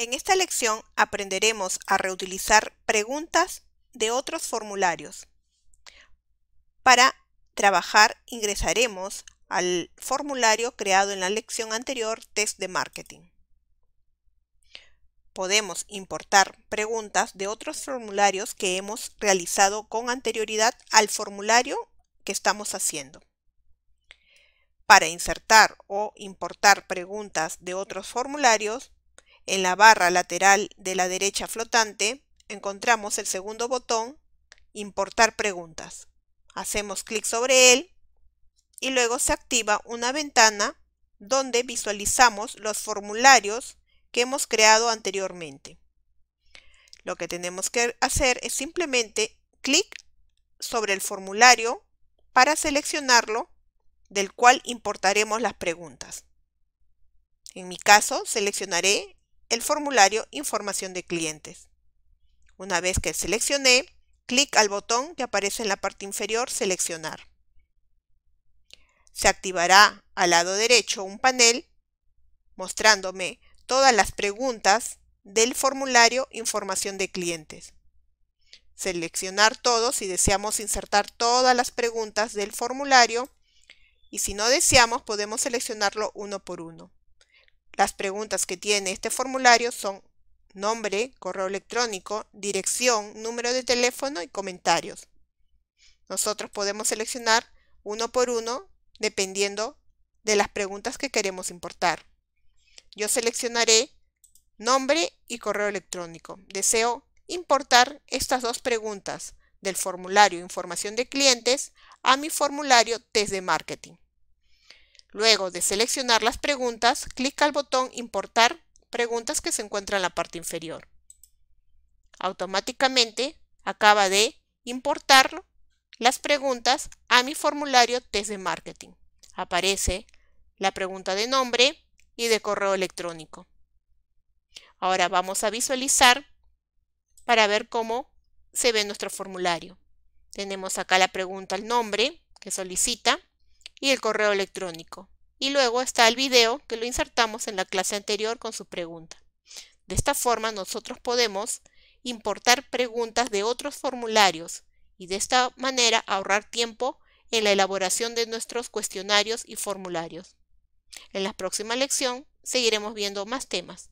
En esta lección aprenderemos a reutilizar preguntas de otros formularios. Para trabajar ingresaremos al formulario creado en la lección anterior Test de Marketing. Podemos importar preguntas de otros formularios que hemos realizado con anterioridad al formulario que estamos haciendo. Para insertar o importar preguntas de otros formularios, en la barra lateral de la derecha flotante encontramos el segundo botón Importar preguntas. Hacemos clic sobre él y luego se activa una ventana donde visualizamos los formularios que hemos creado anteriormente. Lo que tenemos que hacer es simplemente clic sobre el formulario para seleccionarlo del cual importaremos las preguntas. En mi caso seleccionaré el formulario Información de clientes. Una vez que seleccioné, clic al botón que aparece en la parte inferior Seleccionar. Se activará al lado derecho un panel mostrándome todas las preguntas del formulario Información de clientes. Seleccionar todos si deseamos insertar todas las preguntas del formulario y si no deseamos podemos seleccionarlo uno por uno. Las preguntas que tiene este formulario son nombre, correo electrónico, dirección, número de teléfono y comentarios. Nosotros podemos seleccionar uno por uno dependiendo de las preguntas que queremos importar. Yo seleccionaré nombre y correo electrónico. Deseo importar estas dos preguntas del formulario información de clientes a mi formulario test de marketing. Luego de seleccionar las preguntas, clic al botón Importar preguntas que se encuentra en la parte inferior. Automáticamente acaba de importar las preguntas a mi formulario test de marketing. Aparece la pregunta de nombre y de correo electrónico. Ahora vamos a visualizar para ver cómo se ve nuestro formulario. Tenemos acá la pregunta el nombre que solicita y el correo electrónico. Y luego está el video que lo insertamos en la clase anterior con su pregunta. De esta forma nosotros podemos importar preguntas de otros formularios y de esta manera ahorrar tiempo en la elaboración de nuestros cuestionarios y formularios. En la próxima lección seguiremos viendo más temas.